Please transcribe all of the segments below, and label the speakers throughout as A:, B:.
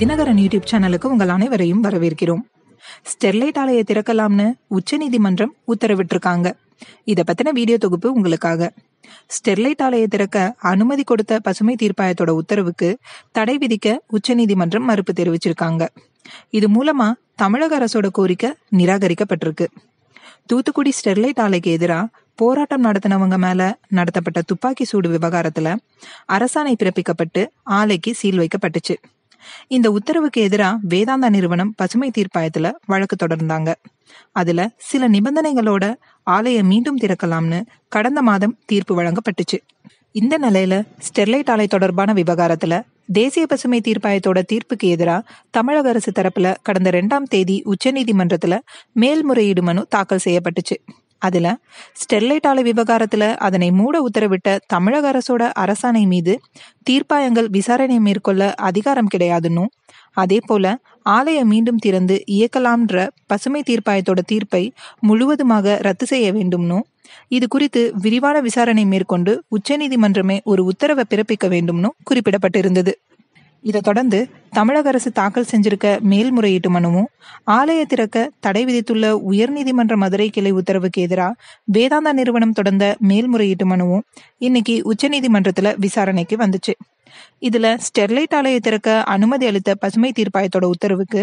A: Dinakaran YouTube சேனலுக்கு உங்கள் அனைவரையும் வரவேற்கிறோம் ஸ்டெர்லைட் ஆலையை திறக்கலாம்னு உச்சநீதிமன்றம் உத்தரவிட்டிருக்காங்க இதை பத்தின வீடியோ தொகுப்பு உங்களுக்காக ஸ்டெர்லைட் ஆலையை திறக்க அனுமதி கொடுத்த பசுமை தீர்ப்பாயத்தோட உத்தரவுக்கு தடை விதிக்க உச்சநீதிமன்றம் மறுப்பு தெரிவிச்சிருக்காங்க இது மூலமா தமிழக அரசோட கோரிக்கை நிராகரிக்கப்பட்டிருக்கு தூத்துக்குடி ஸ்டெர்லைட் ஆலைக்கு எதிராக போராட்டம் நடத்தினவங்க மேல நடத்தப்பட்ட துப்பாக்கி சூடு விவகாரத்துல அரசாணை பிறப்பிக்கப்பட்டு ஆலைக்கு சீல் வைக்கப்பட்டுச்சு இந்த உத்தரவுக்கு எதிராக வேதாந்தா நிறுவனம் பசுமை தீர்ப்பாயத்துல வழக்கு தொடர்ந்தாங்க அதுல சில நிபந்தனைகளோட ஆலையை மீண்டும் திறக்கலாம்னு கடந்த மாதம் தீர்ப்பு வழங்கப்பட்டுச்சு இந்த நிலையில ஸ்டெர்லைட் ஆலை தொடர்பான விவகாரத்துல தேசிய பசுமை தீர்ப்பாயத்தோட தீர்ப்புக்கு எதிராக தமிழக அரசு தரப்புல கடந்த ரெண்டாம் தேதி உச்சநீதிமன்றத்துல மேல்முறையீடு மனு தாக்கல் செய்யப்பட்டுச்சு அதுல ஸ்டெர்லைட் ஆலை விவகாரத்துல அதனை மூட உத்தரவிட்ட தமிழக அரசோட அரசாணை மீது தீர்ப்பாயங்கள் விசாரணை மேற்கொள்ள அதிகாரம் கிடையாதுன்னு அதே போல ஆலையை மீண்டும் திறந்து இயக்கலாம்ன்ற பசுமை தீர்ப்பாயத்தோட தீர்ப்பை முழுவதுமாக ரத்து செய்ய வேண்டும்னும் இது குறித்து விரிவான விசாரணை மேற்கொண்டு உச்சநீதிமன்றமே ஒரு உத்தரவை பிறப்பிக்க வேண்டும்னும் குறிப்பிடப்பட்டிருந்தது இதை தொடர்ந்து தமிழக அரசு தாக்கல் செஞ்சிருக்க மேல்முறையீட்டு மனுவும் ஆலய திறக்க தடை விதித்துள்ள உயர்நீதிமன்ற மதுரை கிளை உத்தரவுக்கு எதிராக வேதாந்தா நிறுவனம் தொடர்ந்த மேல்முறையீட்டு மனுவும் இன்னைக்கு உச்சநீதிமன்றத்துல விசாரணைக்கு வந்துச்சு இதுல ஸ்டெர்லைட் ஆலய திறக்க அனுமதி அளித்த பசுமை தீர்ப்பாயத்தோட உத்தரவுக்கு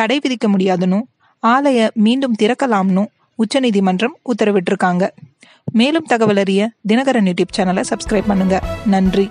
A: தடை விதிக்க முடியாதுன்னு ஆலய மீண்டும் திறக்கலாம்னு உச்சநீதிமன்றம் உத்தரவிட்டிருக்காங்க மேலும் தகவல் அறிய தினகரன் யூடியூப் சேனலை சப்ஸ்கிரைப் பண்ணுங்க நன்றி